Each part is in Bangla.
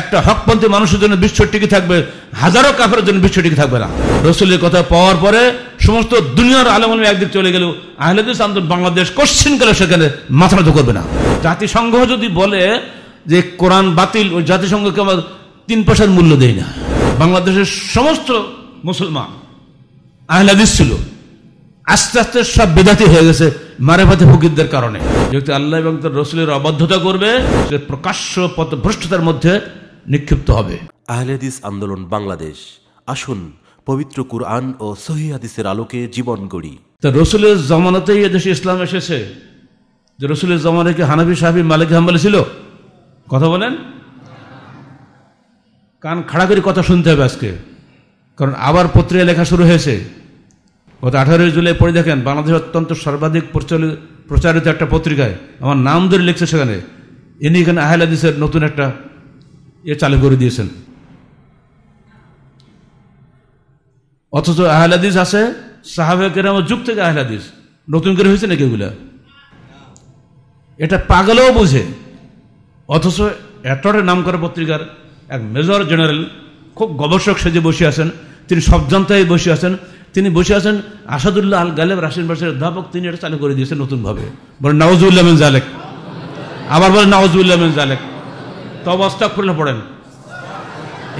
একটা হকপন্থী মানুষের জন্য বিশ্ব টিকে থাকবে হাজারো কাফের জন্য বিশ্ব টিকে থাকবে না রসুলের কথা পাওয়ার পরে সমস্ত দুনিয়ার আলমালমে একদিক চলে গেল আহলেদিস আন্দোলন বাংলাদেশ কোশ্চিন গেল সেখানে মাথা নত করবে না জাতিসংঘ যদি বলে যে কোরআন বাতিল ওই জাতিসংঘকে আমার তিন পয়সার মূল্য দেয় না বাংলাদেশের সমস্ত মুসলমান আহলাদিস ছিল আস্তে আস্তে সব বিদাতি হয়ে গেছে মারেফাতে ফকিরদের কারণে যেহেতু আল্লাহ এবং তার রসুলের অবাধ্যতা করবে সে প্রকাশ্য ভ্রষ্টতার মধ্যে নিক্ষিপ্ত হবে আহলেদিস আন্দোলন বাংলাদেশ আসুন পবিত্র কুরআন ও সহি আলোকে জীবন গড়ি তা রসুলের জমানাতেই এদেশে ইসলাম এসেছে যে রসুলের জমানায় কি হানাবি সাহাবি মালিক হাম্বালি ছিল কথা বলেন কান খাড়া করে কথা শুনতে হবে আজকে কারণ আবার পত্রিকা লেখা শুরু হয়েছে গত আঠারোই জুলাই পড়ে দেখেন বাংলাদেশ অত্যন্ত সর্বাধিক প্রচলিত প্রচারিত একটা পত্রিকায় আমার নাম ধরে লিখছে সেখানে ইনি এখানে আহেলাদিসের নতুন একটা এ চালু করে দিয়েছেন অথচ আহলাদিস আছে সাহাবেকের আমার যুগ থেকে আহলাদিস নতুন করে হয়েছে নাকি এগুলা এটা পাগলেও বোঝে অথচ এতটা নাম করা পত্রিকার এক মেজর জেনারেল খুব গবেষক সেজে বসে আছেন তিনি সবজান্তায় বসে আছেন তিনি বসে আছেন আসাদুল্লাহ আল গালেব রাশিয়ান ভাষার অধ্যাপক তিনি এটা চালু করে দিয়েছেন নতুনভাবে বলেন নওয়াজুল্লাহ মেন জালেক আবার বলেন নওয়াজুল্লাহ মেন জালেক তো অবস্থা খুলে পড়েন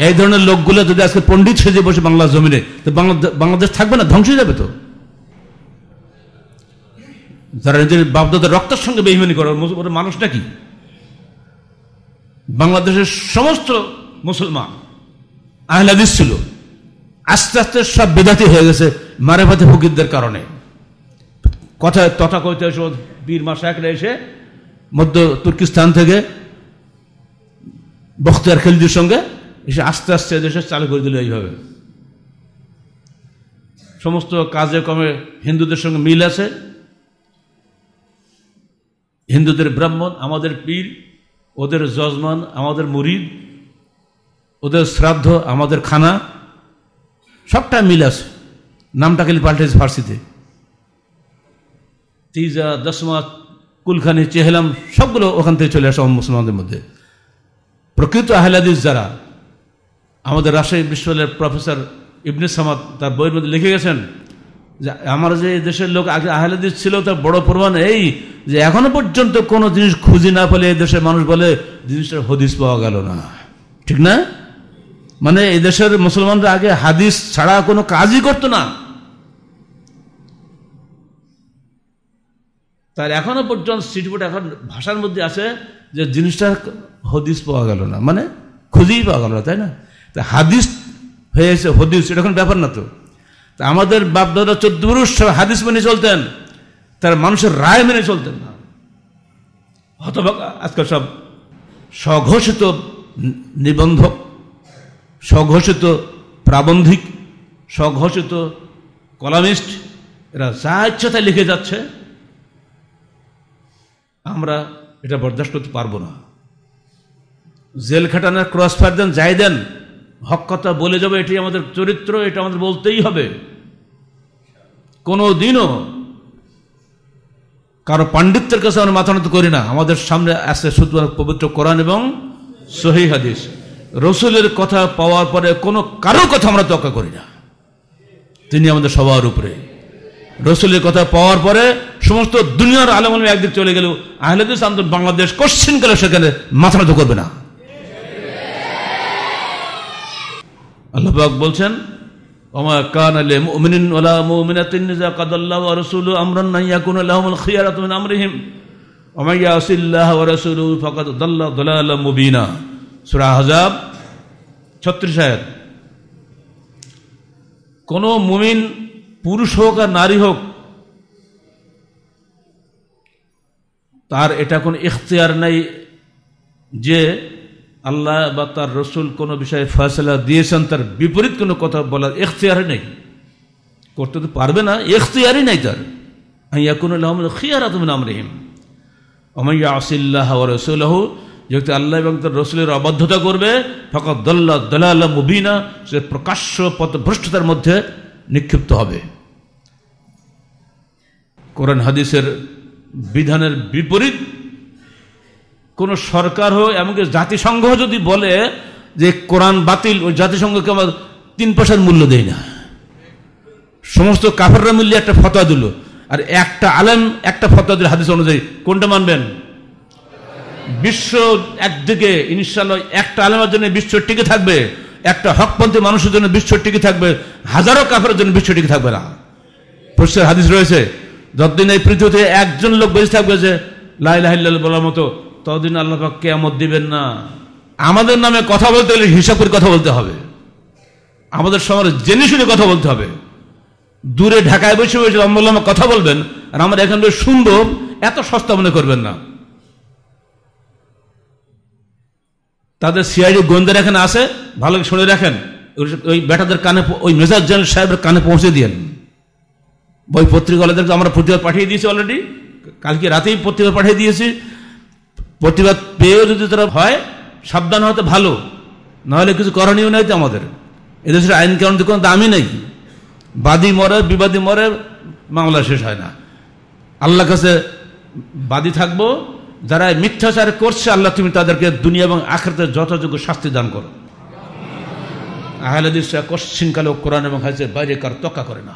এই ধরনের লোকগুলো যদি আজকে পণ্ডিত সেজে বসে বাংলা জমিনে তো বাংলাদেশ থাকবে না ধ্বংস যাবে তো যারা নিজের বাপদাদের রক্তের সঙ্গে বেইমানি করে মানুষটা কি বাংলাদেশের সমস্ত মুসলমান আহলাদিস ছিল আস্তে আস্তে সব বেদাতি হয়ে গেছে মারে ভাতে ফকিরদের কারণে কথা তথা কথিত বীর একটা এসে মধ্য তুর্কিস্তান থেকে বখতিয়ার খেলজির সঙ্গে এসে আস্তে আস্তে দেশে চালু করে দিল এইভাবে সমস্ত কাজে কমে হিন্দুদের সঙ্গে মিল আছে হিন্দুদের ব্রাহ্মণ আমাদের পীর ওদের যজমান আমাদের মুরিদ ওদের শ্রাদ্ধ আমাদের খানা সবটা মিল আছে নামটা খালি পাল্টেছে ফার্সিতে তিজা দশমা কুলখানি চেহলাম সবগুলো ওখান থেকে চলে আসে মুসলমানদের মধ্যে প্রকৃত আহলাদিস যারা আমাদের রাজশাহী বিশ্ববিদ্যালয়ের প্রফেসর ইবনে সামাদ তার বইয়ের মধ্যে লিখে গেছেন যে আমার যে দেশের লোক আগে আহলাদিস ছিল তার বড় প্রমাণ এই যে এখনো পর্যন্ত কোনো জিনিস খুঁজে না পেলে দেশের মানুষ বলে জিনিসটার হদিস পাওয়া গেল না ঠিক না মানে এদেশের মুসলমানরা আগে হাদিস ছাড়া কোনো কাজই করত না তার এখনো পর্যন্ত সিটবোর্ড এখন ভাষার মধ্যে আছে যে জিনিসটা হদিস পাওয়া গেল না মানে খুঁজেই পাওয়া গেল না তাই না তা হাদিস হয়েছে হদিস এটা কোনো ব্যাপার না তো তা আমাদের দাদা চোদ্দ পুরুষ হাদিস মেনে চলতেন তার মানুষের রায় মেনে চলতেন না হতবাক আজকাল সব স্বঘোষিত নিবন্ধক স্বঘোষিত প্রাবন্ধিক স্বঘোষিত কলামিস্ট এরা যা ইচ্ছা তাই লিখে যাচ্ছে আমরা এটা বরদাস্ত করতে পারবো না জেল খাটানার ক্রস ফায়ার দেন যাই দেন হক কথা বলে যাবে এটি আমাদের চরিত্র এটা আমাদের বলতেই হবে কোনো দিনও কারো পাণ্ডিত্যের কাছে আমরা মাথা করি না আমাদের সামনে আসে শুধু পবিত্র কোরআন এবং সহি হাদিস রসুলের কথা পাওয়ার পরে কোনো কারো কথা আমরা তক্কা করি না তিনি আমাদের সবার উপরে রসুলের কথা পাওয়ার পরে সমস্ত দুনিয়ার আলম একদিক চলে গেল আহলেদিস আন্দোলন বাংলাদেশ কোশ্চিন গেল সেখানে মাথা মাথা করবে না আল্লাহবাক বলছেন ওমা কান আলে মুমিনিন ওলা নিজা কাদাল্লাহ ওয়া আমরান খিয়ারাতু মিন আমরিহিম ওয়া রাসূলু ফাকাদ দাল্লা মুবিনা সুরা হজাব ছত্রিশ আয়াত কোনো মুমিন পুরুষ হোক আর নারী হোক তার এটা কোনো ইখতিয়ার নাই যে আল্লাহ বা তার রসুল কোনো বিষয়ে ফয়সলা দিয়েছেন তার বিপরীত কোনো কথা বলার এখতিয়ারই নেই করতে তো পারবে না এখতিয়ারই নাই তার ইয়াকুন খিয়ার আতমিন আমরিহিম অমাইয়া আসিল্লাহ রসুল রসুল্লাহ যেহেতু আল্লাহ এবং তার রসুলের অবাধ্যতা করবে ফকত দল্লা দলাল মুবিনা সে প্রকাশ্য পথভ্রষ্টতার মধ্যে নিক্ষিপ্ত হবে কোরআন হাদিসের বিধানের বিপরীত কোনো সরকার হোক এমনকি জাতিসংঘ যদি বলে যে কোরআন বাতিল ওই জাতিসংঘকে আমার তিন পয়সার মূল্য দেয় না সমস্ত কাফেররা মিলিয়ে একটা ফতোয়া দিল আর একটা আলেম একটা ফতোয়া দিল হাদিস অনুযায়ী কোনটা মানবেন বিশ্ব একদিকে ইনশাল্লাহ একটা আলমের জন্য বিশ্ব টিকে থাকবে একটা হকপন্থী মানুষের জন্য বিশ্ব টিকে থাকবে হাজারো কাপের জন্য বিশ্ব টিকে থাকবে না পরিষ্কার হাদিস রয়েছে যতদিন এই পৃথিবীতে একজন লোক বেঁচে থাকবে যে লাইলাহিল্লাল বলার মতো ততদিন আল্লাহ কে আমত দিবেন না আমাদের নামে কথা বলতে গেলে হিসাব করে কথা বলতে হবে আমাদের সমাজে জেনে শুনে কথা বলতে হবে দূরে ঢাকায় বসে বসে লম্বা লম্বা কথা বলবেন আর আমার এখান থেকে শুনবো এত সস্তা মনে করবেন না তাদের সিআইডি গোয়েন্দারা এখানে আসে ভালো শুনে রাখেন ওই বেটাদের কানে ওই মেজাজ জেনারেল সাহেবের কানে পৌঁছে দিয়েন বই পত্রিকাদের আমরা প্রতিবাদ পাঠিয়ে দিয়েছি অলরেডি কালকে রাতেই প্রতিবাদ পাঠিয়ে দিয়েছি প্রতিবাদ পেয়েও যদি তারা হয় সাবধান হতে ভালো নাহলে কিছু করণীয় নাই তো আমাদের এদেশের আইন কারণ কোনো দামই নেই বাদী মরে বিবাদী মরে মামলা শেষ হয় না আল্লাহ কাছে বাদী থাকবো যারা মিথ্যাচার করছে আল্লাহ তুমি তাদেরকে দুনিয়া এবং আখরাতে যথাযোগ্য শাস্তি দান করো আহলাদিস কশ্চিনকালেও কোরআন এবং হাজের বাইরে কার তকা করে না